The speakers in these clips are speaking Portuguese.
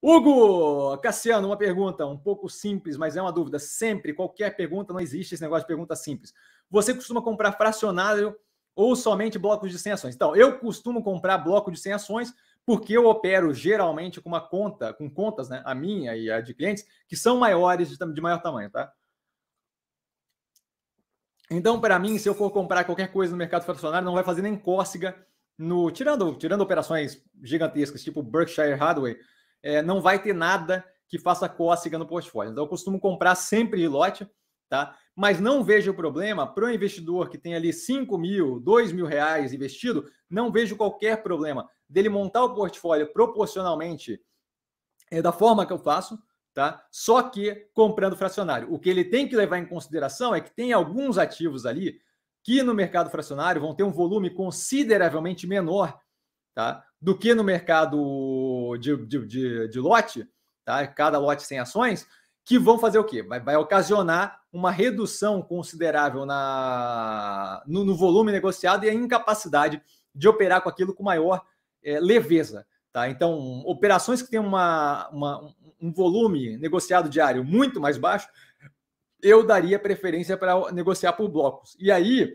Hugo, Cassiano, uma pergunta um pouco simples, mas é uma dúvida. Sempre, qualquer pergunta, não existe esse negócio de pergunta simples. Você costuma comprar fracionário ou somente blocos de 100 ações? Então, eu costumo comprar bloco de 100 ações porque eu opero geralmente com uma conta, com contas, né? A minha e a de clientes, que são maiores, de, maior tamanho, tá? Então, para mim, se eu for comprar qualquer coisa no mercado fracionário, não vai fazer nem cócega no tirando, tirando operações gigantescas, tipo Berkshire Hathaway, é, não vai ter nada que faça cócega no portfólio. Então, eu costumo comprar sempre lote, tá? Mas não vejo problema para o investidor que tem ali 5 mil, 2 mil reais investido, não vejo qualquer problema dele montar o portfólio proporcionalmente é, da forma que eu faço, tá? Só que comprando fracionário. O que ele tem que levar em consideração é que tem alguns ativos ali que no mercado fracionário vão ter um volume consideravelmente menor, tá? Do que no mercado de, de, de, de lote, tá? cada lote sem ações, que vão fazer o quê? Vai, vai ocasionar uma redução considerável na, no, no, volume negociado e a incapacidade de operar com aquilo com maior é, leveza. Tá? Então, operações que têm uma, uma, um volume negociado diário muito mais baixo, eu daria preferência para negociar por blocos. E aí,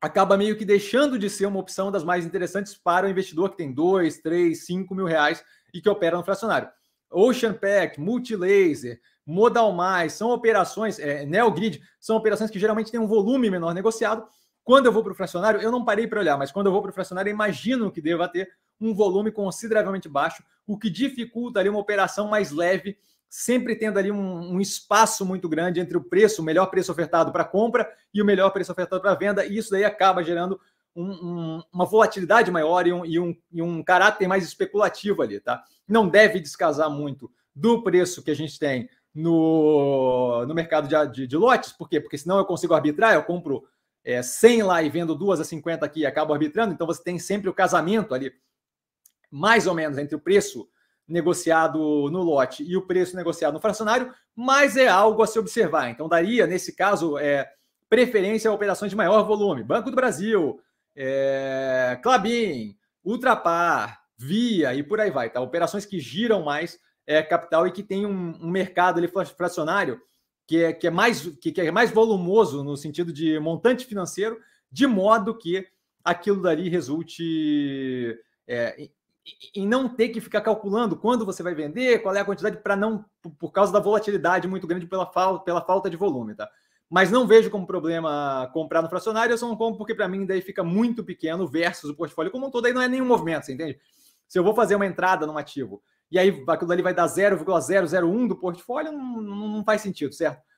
acaba meio que deixando de ser uma opção das mais interessantes para o investidor que tem 2, 3, 5 mil reais e que opera no fracionário. Ocean Pack, Multilaser, Modal Mais, são operações, é, Neogrid, são operações que geralmente têm um volume menor negociado. Quando eu vou para o fracionário, eu não parei para olhar, mas quando eu vou para o fracionário, imagino que deva ter um volume consideravelmente baixo, o que dificulta ali uma operação mais leve sempre tendo ali um, um, espaço muito grande entre o preço, o melhor preço ofertado para compra e o melhor preço ofertado para venda, e isso daí acaba gerando um, um, uma volatilidade maior e, e, e um, caráter mais especulativo ali, tá? Não deve descasar muito do preço que a gente tem no, no mercado de, de, de lotes, por quê? Porque senão eu consigo arbitrar, eu compro é, 100 lá e vendo duas a 50 aqui e acabo arbitrando, então você tem sempre o casamento ali, mais ou menos, entre o preço negociado no lote e o preço negociado no fracionário, mas é algo a se observar. Então, daria, nesse caso, é, preferência a operações de maior volume. Banco do Brasil, é, Clabin, Ultrapar, Via e por aí vai. Tá? Operações que giram mais é, capital e que tem um, um mercado ali fracionário que é, que é mais que, que é mais volumoso no sentido de montante financeiro, de modo que aquilo dali resulte é, e não ter que ficar calculando quando você vai vender, qual é a quantidade para não por causa da volatilidade muito grande pela, fal, pela falta de volume, tá? Mas não vejo como problema comprar no fracionário, eu só não compro porque para mim daí fica muito pequeno versus o portfólio como um todo, aí não é nenhum movimento, você entende? Se eu vou fazer uma entrada num ativo e aí aquilo ali vai dar 0,001 do portfólio, não, não faz sentido, certo?